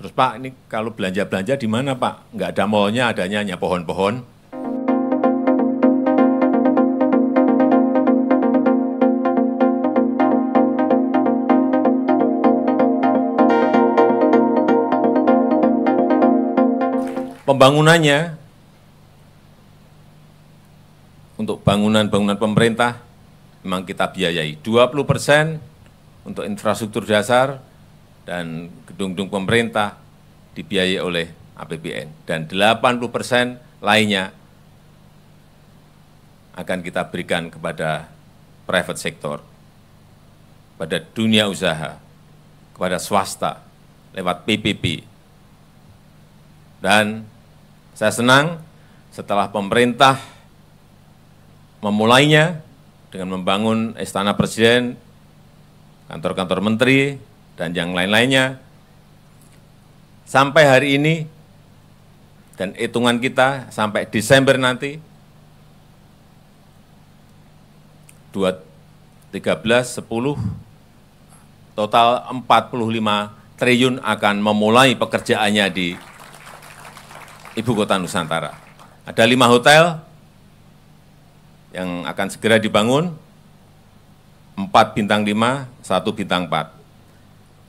Terus Pak, ini kalau belanja-belanja di mana Pak? Enggak ada mallnya, adanya hanya pohon-pohon. Pembangunannya untuk bangunan-bangunan pemerintah memang kita biayai 20 persen untuk infrastruktur dasar, dan gedung-gedung pemerintah dibiayai oleh APBN. Dan 80 persen lainnya akan kita berikan kepada private sector, pada dunia usaha, kepada swasta, lewat PPP. Dan saya senang setelah pemerintah memulainya dengan membangun Istana Presiden, kantor-kantor menteri, dan yang lain-lainnya. Sampai hari ini, dan hitungan kita sampai Desember nanti, 2, 13, 10, total 45 triliun akan memulai pekerjaannya di Ibu Kota Nusantara. Ada lima hotel yang akan segera dibangun, empat bintang lima, satu bintang empat.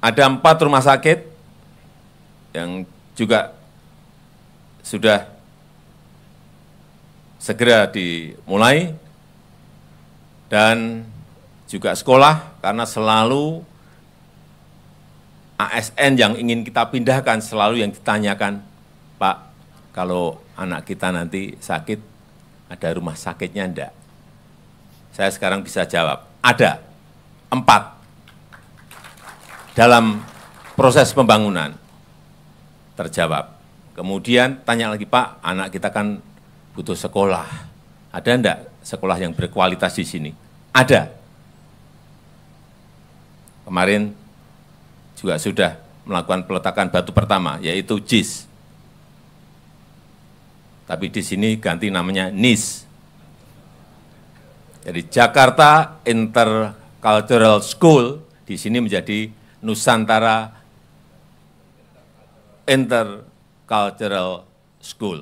Ada empat rumah sakit yang juga sudah segera dimulai dan juga sekolah karena selalu ASN yang ingin kita pindahkan selalu yang ditanyakan, Pak, kalau anak kita nanti sakit, ada rumah sakitnya enggak? Saya sekarang bisa jawab, ada, empat dalam proses pembangunan? Terjawab. Kemudian tanya lagi, Pak, anak kita kan butuh sekolah. Ada enggak sekolah yang berkualitas di sini? Ada. Kemarin juga sudah melakukan peletakan batu pertama, yaitu JIS. Tapi di sini ganti namanya NIS. Jadi Jakarta Intercultural School di sini menjadi Nusantara Intercultural School.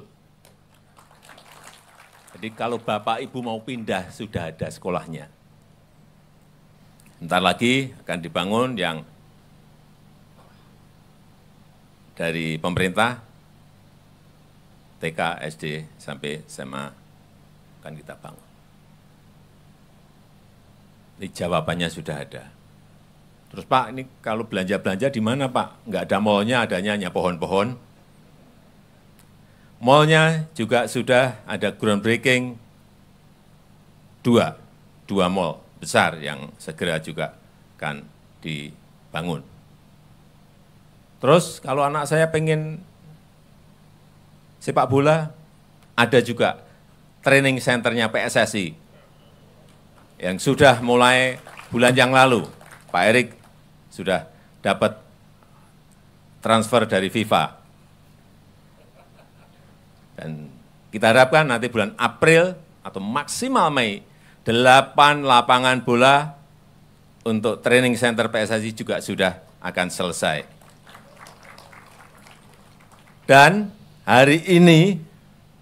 Jadi kalau Bapak Ibu mau pindah, sudah ada sekolahnya. Ntar lagi akan dibangun yang dari pemerintah, TK, SD, sampai SMA akan kita bangun. Ini jawabannya sudah ada. Terus Pak, ini kalau belanja-belanja di mana Pak? Enggak ada mallnya, adanya hanya pohon-pohon. Mallnya juga sudah ada groundbreaking dua, dua mall besar yang segera juga akan dibangun. Terus kalau anak saya pengen sepak bola, ada juga training centernya PSSI yang sudah mulai bulan yang lalu. Pak Erik sudah dapat transfer dari FIFA. Dan kita harapkan nanti bulan April atau maksimal Mei, delapan lapangan bola untuk training center PSSI juga sudah akan selesai. Dan hari ini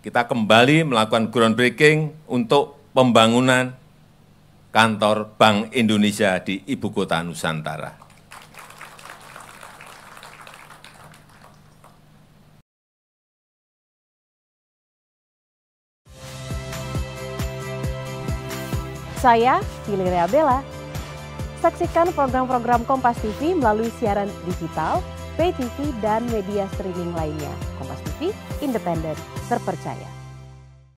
kita kembali melakukan groundbreaking untuk pembangunan kantor Bank Indonesia di Ibu Kota Nusantara. Saya, Filia Bella. Saksikan program-program Kompas TV melalui siaran digital, pay TV, dan media streaming lainnya. Kompas TV, independen, terpercaya.